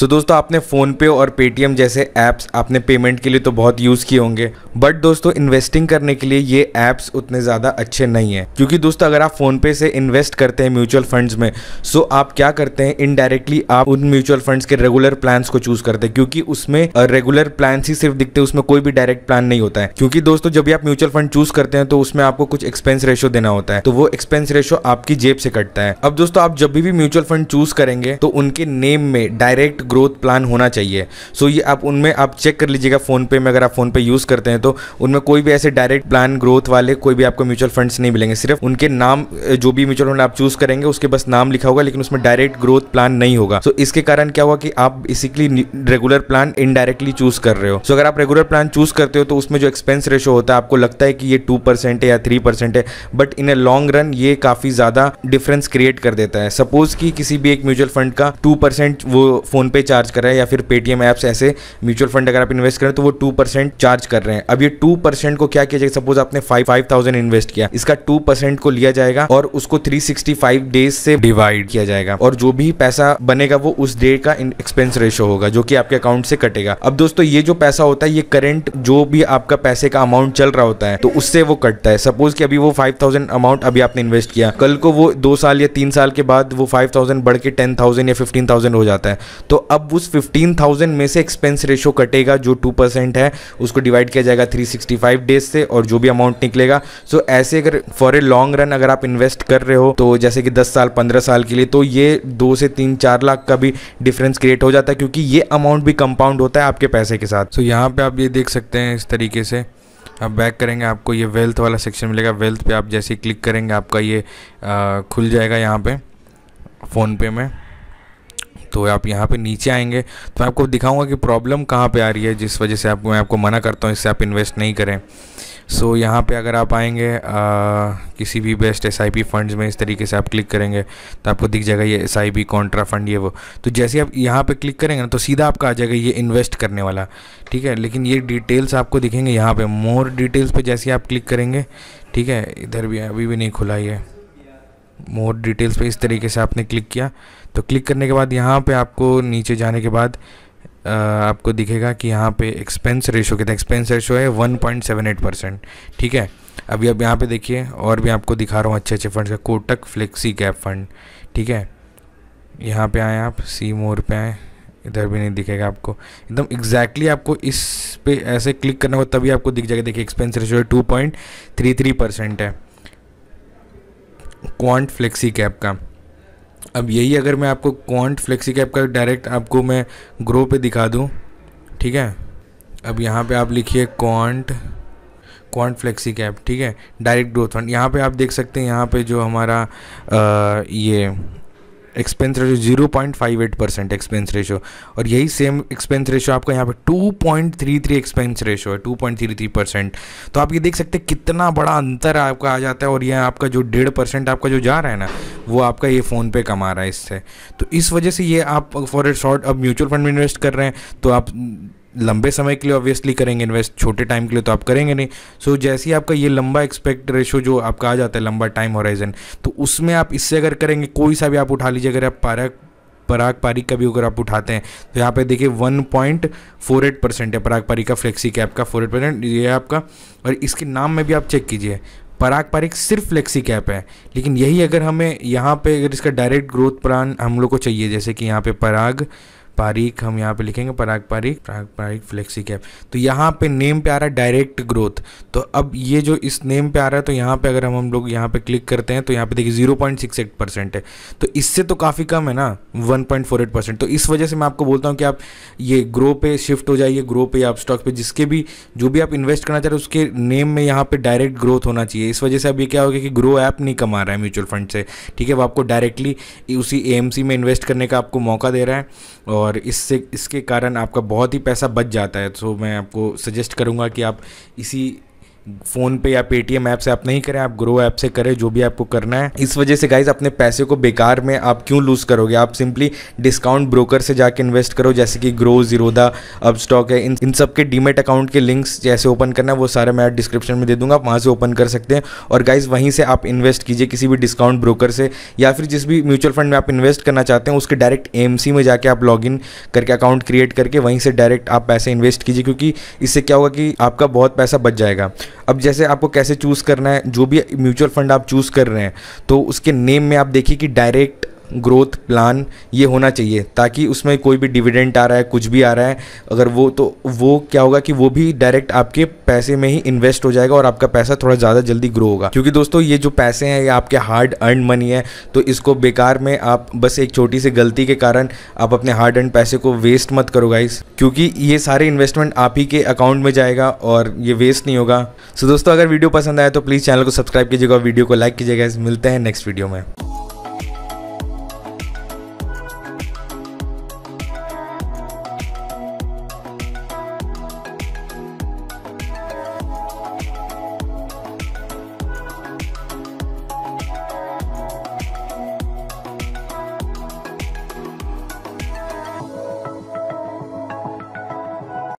सो so, दोस्तों आपने PhonePe और पेटीएम जैसे ऐप्स आपने पेमेंट के लिए तो बहुत यूज़ किए होंगे बट दोस्तों इन्वेस्टिंग करने के लिए ये ऐप्स उतने ज़्यादा अच्छे नहीं हैं क्योंकि दोस्तों अगर आप फ़ोनपे से इन्वेस्ट करते हैं म्यूचुअल फंड्स में सो आप क्या करते हैं इनडायरेक्टली आप उन म्यूचुअल फंड्स के रेगुलर प्लान्स को चूज़ करते हैं क्योंकि उसमें रेगुलर प्लान ही सिर्फ दिखते हैं उसमें कोई भी डायरेक्ट प्लान नहीं होता है क्योंकि दोस्तों जब भी आप म्यूचुअल फंड चूज़ करते हैं तो उसमें आपको कुछ एक्सपेंस रेशो देना होता है तो वो एक्सपेंस रेशो आपकी जेब से कटता है अब दोस्तों आप जब भी म्यूचुअल फंड चूज़ करेंगे तो उनके नेम में डायरेक्ट ग्रोथ प्लान होना चाहिए सो so ये आप उनमें आप चेक कर लीजिएगा फ़ोनपे में अगर आप फ़ोनपे यूज़ करते हैं तो उनमें कोई भी ऐसे डायरेक्ट प्लान ग्रोथ वाले कोई भी आपको म्यूचुअल फंड्स नहीं मिलेंगे सिर्फ उनके नाम जो भी म्यूचुअल फंड आप चूज़ करेंगे उसके बस नाम लिखा होगा लेकिन उसमें डायरेक्ट ग्रोथ प्लान नहीं होगा सो so इसके कारण क्या हुआ कि आप basically regular plan indirectly choose कर रहे हो सो so अगर आप रेगुलर प्लान चूज़ करते हो तो उसमें जो एक्सपेंस रेशो होता है आपको लगता है कि ये टू परसेंट है या थ्री परसेंट है but in a long run ये काफ़ी ज़्यादा डिफरेंस क्रिएट कर देता है सपोज कि किसी भी एक म्यूचुअल फंड का टू परसेंट वो फोनपे पे चार्ज कर रहे हैं या फिर पेटीएम ऐप्स ऐसे म्यूचुअल फंड अगर आप इन्वेस्ट करें तो वो टू परसेंट चार्ज कर रहे हैं अब ये टू परसेंट को क्या किया जाएगा सपोज आपने फाइव फाइव थाउजेंड इन्वेस्ट किया इसका टू परसेंट को लिया जाएगा और उसको थ्री सिक्सटी फाइव डेज से डिवाइड किया जाएगा और जो भी पैसा बनेगा वो उस डे का एक्सपेंस रेशो होगा जो कि आपके अकाउंट से कटेगा अब दोस्तों ये जो पैसा होता है ये करेंट जो भी आपका पैसे का अमाउंट चल रहा होता है तो उससे वो कटता है सपोज कि अभी वो फाइव थाउजेंड अमाउंट अभी आपने इन्वेस्ट किया कल को वो दो साल या तीन साल के बाद वो फाइव थाउजेंड बढ़ के टेन थाउजेंड या फिफ्टीन थाउजेंड हो जाता है तो अब उस 15,000 में से एक्सपेंस रेशो कटेगा जो 2% है उसको डिवाइड किया जाएगा 365 डेज से और जो भी अमाउंट निकलेगा सो so, ऐसे अगर फॉर ए लॉन्ग रन अगर आप इन्वेस्ट कर रहे हो तो जैसे कि 10 साल 15 साल के लिए तो ये दो से तीन चार लाख का भी डिफरेंस क्रिएट हो जाता है क्योंकि ये अमाउंट भी कंपाउंड होता है आपके पैसे के साथ सो so, यहाँ पर आप ये देख सकते हैं इस तरीके से आप बैक करेंगे आपको ये वेल्थ वाला सेक्शन मिलेगा वेल्थ पे आप जैसे क्लिक करेंगे आपका ये आ, खुल जाएगा यहाँ पे फ़ोन पे में तो आप यहाँ पे नीचे आएंगे तो मैं आपको दिखाऊंगा कि प्रॉब्लम कहाँ पे आ रही है जिस वजह से आपको मैं आपको मना करता हूँ इससे आप इन्वेस्ट नहीं करें सो so, यहाँ पे अगर आप आएंगे आ, किसी भी best S I P funds में इस तरीके से आप क्लिक करेंगे तो आपको दिख जाएगा ये S I P contra fund ये वो तो जैसे आप यहाँ पे क्लिक करेंगे ना तो सीधा आपका आ जाएगा ये इन्वेस्ट करने वाला ठीक है लेकिन ये डिटेल्स आपको दिखेंगे यहाँ पे मोर डिटेल्स पे जैसे आप क्लिक करेंगे ठीक है इधर भी अभी भी नहीं खुला ये मोर डिटेल्स पे इस तरीके से आपने क्लिक किया तो क्लिक करने के बाद यहाँ पे आपको नीचे जाने के बाद आ, आपको दिखेगा कि यहाँ पे एक्सपेंस रेशो कितना एक्सपेंस रेशो है 1.78 परसेंट ठीक है अभी अब यहाँ पे देखिए और भी आपको दिखा रहा हूँ अच्छे अच्छे फ़ंड का कोटक फ्लेक्सी कैप फंड ठीक है यहाँ पे आए आप सी मोर पर आएँ इधर भी नहीं दिखेगा आपको एकदम एग्जैक्टली आपको इस पे ऐसे क्लिक करना होगा तभी आपको दिख जाएगा देखिए expense ratio two point three three percent है क्वांट फ्लेक्सी कैप का अब यही अगर मैं आपको क्वांट फ्लेक्सी कैप का डायरेक्ट आपको मैं ग्रो पे दिखा दूँ ठीक है अब यहाँ पे आप लिखिए क्वांट क्वांट फ्लेक्सी कैप ठीक है डायरेक्ट ग्रोथ फंड यहाँ पे आप देख सकते हैं यहाँ पे जो हमारा आ, ये expense ratio zero point five eight percent expense ratio और यही सेम एक्सपेंस रेशो आपका यहाँ पे two point three three expense ratio है two point three three percent तो आप ये देख सकते हैं कितना बड़ा अंतर आपका आ जाता है और ये आपका जो डेढ़ परसेंट आपका जो जा रहा है ना वो आपका ये फ़ोन पे कमा रहा है इससे तो इस वजह से ये आप फॉर ए शॉर्ट अब म्यूचुअल फंड में इन्वेस्ट कर रहे हैं तो आप लंबे समय के लिए ऑब्वियसली करेंगे इन्वेस्ट छोटे टाइम के लिए तो आप करेंगे नहीं सो so, जैसे ही आपका ये लंबा एक्सपेक्ट रेशो जो आपका आ जाता है लंबा टाइम होराइजन तो उसमें आप इससे अगर करेंगे कोई सा भी आप उठा लीजिए अगर आप पारक पराग पारी का भी अगर आप उठाते हैं तो यहाँ पे देखिए one point four eight percent है पराग पारी का फ्लेक्सी कैप का फोर एट परसेंट ये है आपका और इसके नाम में भी आप चेक कीजिए पराग पारिक सिर्फ फ्लेक्सी कैप है लेकिन यही अगर हमें यहाँ पे अगर इसका डायरेक्ट ग्रोथ प्लान हम लोग को चाहिए जैसे कि यहाँ पे पराग पारिक हम यहाँ पे लिखेंगे पराग पारिक पराग पारिक फ्लेक्सी कैप तो यहाँ पे नेम पे आ रहा है डायरेक्ट ग्रोथ तो अब ये जो इस नेम पे आ रहा है तो यहाँ पे अगर हम हम लोग यहाँ पे क्लिक करते हैं तो यहाँ पे देखिए zero point six eight percent है तो इससे तो काफ़ी कम है ना one point four eight percent तो इस वजह से मैं आपको बोलता हूँ कि आप ये ग्रो पे शिफ्ट हो जाइए ग्रो पे या आप स्टॉक पे जिसके भी जो भी आप इन्वेस्ट करना चाह रहे हो उसके नेम में यहाँ पर डायरेक्ट ग्रोथ होना चाहिए इस वजह से अब ये क्या हो गया कि ग्रो ऐप नहीं कमा रहा है म्यूचुअल फंड से ठीक है वो आपको डायरेक्टली उसी ए में इन्वेस्ट करने का आपको मौका दे रहा है और और इससे इसके कारण आपका बहुत ही पैसा बच जाता है तो मैं आपको सजेस्ट करूँगा कि आप इसी फ़ोन पे या पेटीएम ऐप से आप नहीं करें आप ग्रो ऐप से करें जो भी आपको करना है इस वजह से गाइज अपने पैसे को बेकार में आप क्यों लूज़ करोगे आप सिंपली डिस्काउंट ब्रोकर से जाके इन्वेस्ट करो जैसे कि ग्रो जीरोदा अब स्टॉक है इन इन सब के डीमेट अकाउंट के लिंक्स जैसे ओपन करना है वो सारे मैं डिस्क्रिप्शन में दे दूंगा आप वहाँ से ओपन कर सकते हैं और गाइज वहीं से आप इन्वेस्ट कीजिए किसी भी डिस्काउंट ब्रोकर से या फिर जिस भी म्यूचुअल फंड में आप इन्वेस्ट करना चाहते हैं उसके डायरेक्ट एम में जाके आप लॉग करके अकाउंट क्रिएट करके वहीं से डायरेक्ट आप पैसे इन्वेस्ट कीजिए क्योंकि इससे क्या होगा कि आपका बहुत पैसा बच जाएगा अब जैसे आपको कैसे चूज़ करना है जो भी म्यूचुअल फंड आप चूज़ कर रहे हैं तो उसके नेम में आप देखिए कि डायरेक्ट ग्रोथ प्लान ये होना चाहिए ताकि उसमें कोई भी डिविडेंट आ रहा है कुछ भी आ रहा है अगर वो तो वो क्या होगा कि वो भी डायरेक्ट आपके पैसे में ही इन्वेस्ट हो जाएगा और आपका पैसा थोड़ा ज़्यादा जल्दी ग्रो होगा क्योंकि दोस्तों ये जो पैसे हैं ये आपके हार्ड अर्न मनी है तो इसको बेकार में आप बस एक छोटी सी गलती के कारण आप अपने हार्ड अर्न पैसे को वेस्ट मत करो गाइस क्योंकि ये सारे इन्वेस्टमेंट आप ही के अकाउंट में जाएगा और ये वेस्ट नहीं होगा सो दोस्तों अगर वीडियो पसंद आए तो प्लीज़ चैनल को सब्सक्राइब कीजिएगा वीडियो को लाइक कीजिएगा मिलते हैं नेक्स्ट वीडियो में